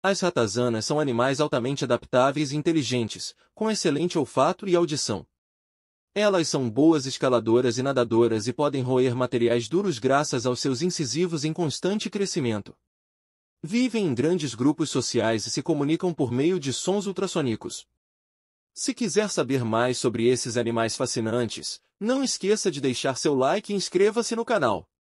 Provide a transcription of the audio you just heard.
As ratazanas são animais altamente adaptáveis e inteligentes, com excelente olfato e audição. Elas são boas escaladoras e nadadoras e podem roer materiais duros graças aos seus incisivos em constante crescimento. Vivem em grandes grupos sociais e se comunicam por meio de sons ultrassônicos. Se quiser saber mais sobre esses animais fascinantes, não esqueça de deixar seu like e inscreva-se no canal.